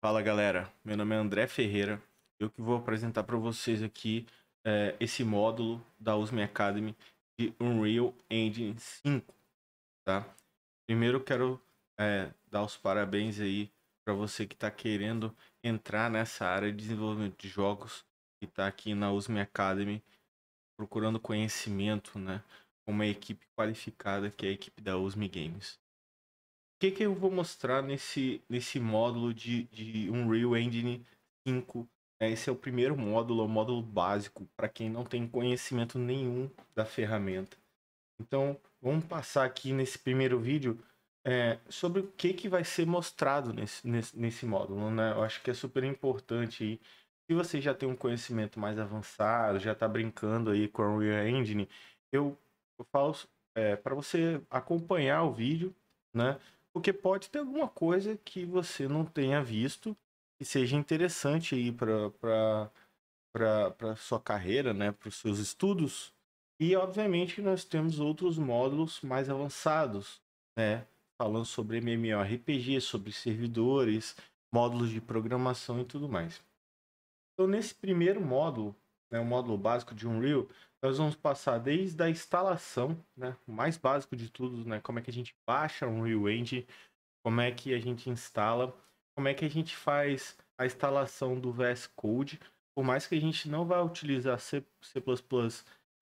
Fala galera, meu nome é André Ferreira, eu que vou apresentar para vocês aqui é, esse módulo da USM Academy de Unreal Engine 5, tá? Primeiro quero é, dar os parabéns aí para você que está querendo entrar nessa área de desenvolvimento de jogos e está aqui na USM Academy procurando conhecimento, né? Com uma equipe qualificada que é a equipe da USM Games que, que eu vou mostrar nesse, nesse módulo de, de Unreal Engine 5? É, esse é o primeiro módulo, é o módulo básico, para quem não tem conhecimento nenhum da ferramenta. Então, vamos passar aqui nesse primeiro vídeo é, sobre o que, que vai ser mostrado nesse, nesse, nesse módulo. Né? Eu acho que é super importante. Aí. Se você já tem um conhecimento mais avançado, já está brincando aí com Unreal Engine, eu, eu falo é, para você acompanhar o vídeo, né? Porque pode ter alguma coisa que você não tenha visto e seja interessante aí para para sua carreira, né, para os seus estudos. E obviamente nós temos outros módulos mais avançados, né, falando sobre MMORPG, sobre servidores, módulos de programação e tudo mais. Então nesse primeiro módulo né, o módulo básico de Unreal, nós vamos passar desde a instalação, né, o mais básico de tudo, né, como é que a gente baixa o Unreal Engine, como é que a gente instala, como é que a gente faz a instalação do VS Code, por mais que a gente não vá utilizar C++, C++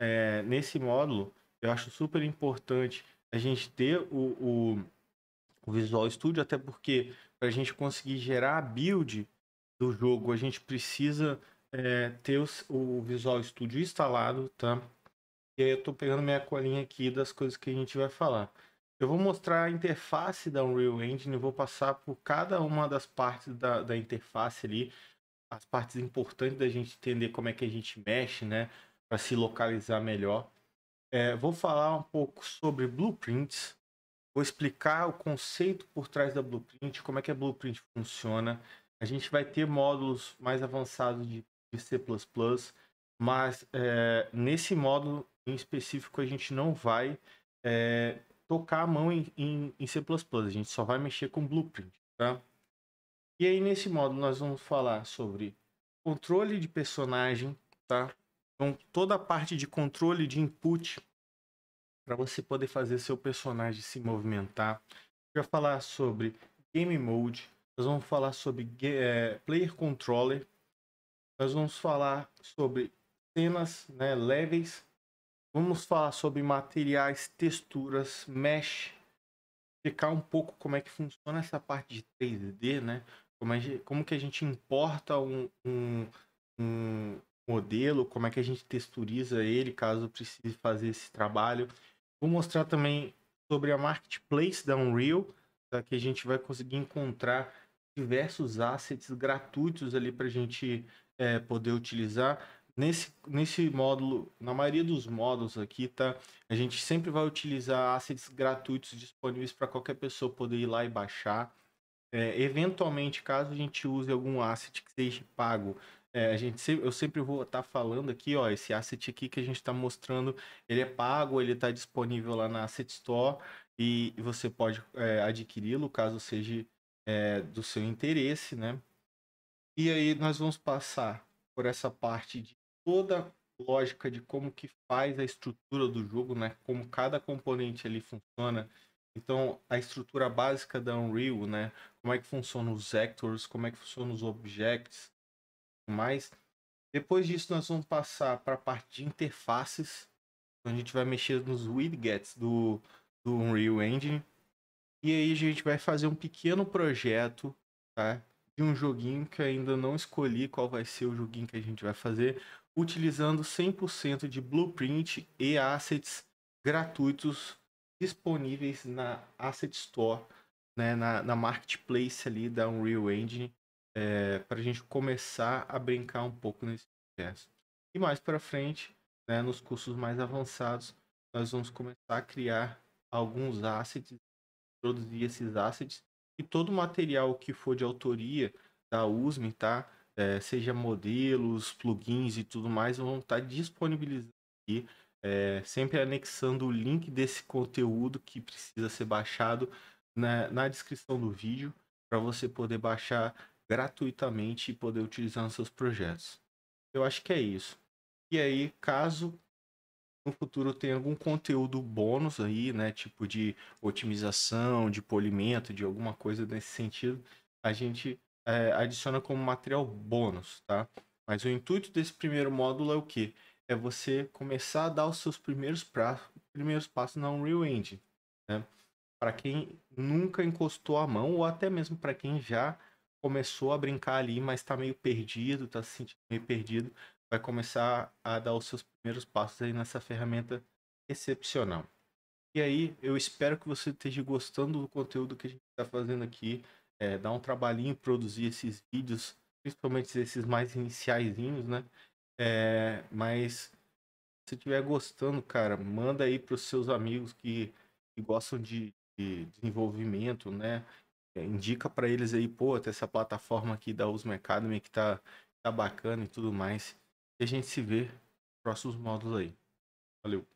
é, nesse módulo, eu acho super importante a gente ter o, o, o Visual Studio, até porque para a gente conseguir gerar a build do jogo, a gente precisa é, ter o, Visual Studio instalado, tá? E aí eu tô pegando minha colinha aqui das coisas que a gente vai falar. Eu vou mostrar a interface da Unreal Engine, vou passar por cada uma das partes da, da interface ali, as partes importantes da gente entender como é que a gente mexe, né? Para se localizar melhor. É, vou falar um pouco sobre blueprints, vou explicar o conceito por trás da blueprint, como é que a blueprint funciona. A gente vai ter módulos mais avançados de C++, mas é, nesse módulo em específico a gente não vai é, tocar a mão em, em, em, C++, a gente só vai mexer com Blueprint, tá? E aí nesse módulo nós vamos falar sobre controle de personagem, tá? Então toda a parte de controle de input para você poder fazer seu personagem se movimentar. Vou falar sobre Game Mode, nós vamos falar sobre é, Player Controller, nós vamos falar sobre cenas né, leves, vamos falar sobre materiais, texturas, mesh, explicar um pouco como é que funciona essa parte de 3D, né? Como, é, como que a gente importa um, um, um modelo, como é que a gente texturiza ele caso precise fazer esse trabalho. Vou mostrar também sobre a marketplace da Unreal, tá? que a gente vai conseguir encontrar diversos assets gratuitos ali para a gente é, poder utilizar. Nesse, nesse módulo, na maioria dos módulos aqui, tá? A gente sempre vai utilizar assets gratuitos disponíveis para qualquer pessoa poder ir lá e baixar. É, eventualmente, caso a gente use algum asset que seja pago, é, a gente eu sempre vou estar tá falando aqui, ó, esse asset aqui que a gente está mostrando, ele é pago, ele está disponível lá na Asset Store e você pode é, adquiri-lo caso seja é, do seu interesse, né? E aí nós vamos passar por essa parte de toda a lógica de como que faz a estrutura do jogo, né? Como cada componente ali funciona. Então, a estrutura básica da Unreal, né? Como é que funcionam os actors, como é que funcionam os objects, mais. Depois disso, nós vamos passar para a parte de interfaces, onde a gente vai mexer nos widgets do, do Unreal Engine. E aí a gente vai fazer um pequeno projeto, tá? de um joguinho que ainda não escolhi qual vai ser o joguinho que a gente vai fazer, utilizando 100% de blueprint e assets gratuitos disponíveis na Asset Store, né, na, na marketplace ali da Unreal Engine, é, para a gente começar a brincar um pouco nesse processo. E mais para frente, né, nos cursos mais avançados, nós vamos começar a criar alguns assets, produzir esses assets e todo material que for de autoria da USM, tá? É, seja modelos, plugins e tudo mais, vão estar tá disponibilizados aqui, é, sempre anexando o link desse conteúdo que precisa ser baixado na, na descrição do vídeo, para você poder baixar gratuitamente e poder utilizar nos seus projetos. Eu acho que é isso. E aí, caso no futuro tem algum conteúdo bônus aí, né? Tipo de otimização, de polimento, de alguma coisa nesse sentido, a gente é, adiciona como material bônus, tá? Mas o intuito desse primeiro módulo é o quê? É você começar a dar os seus primeiros, pra... primeiros passos na Unreal Engine, né? Para quem nunca encostou a mão ou até mesmo para quem já começou a brincar ali, mas está meio perdido, está se sentindo meio perdido, vai começar a dar os seus primeiros passos aí nessa ferramenta excepcional. E aí, eu espero que você esteja gostando do conteúdo que a gente está fazendo aqui. É, dá um trabalhinho produzir esses vídeos, principalmente esses mais iniciaizinhos, né? É, mas se estiver gostando, cara, manda aí para os seus amigos que, que gostam de, de, desenvolvimento, né? É, indica para eles aí, pô, tem essa plataforma aqui da Usma Academy que tá, tá bacana e tudo mais. E a gente se vê nos próximos módulos aí. Valeu.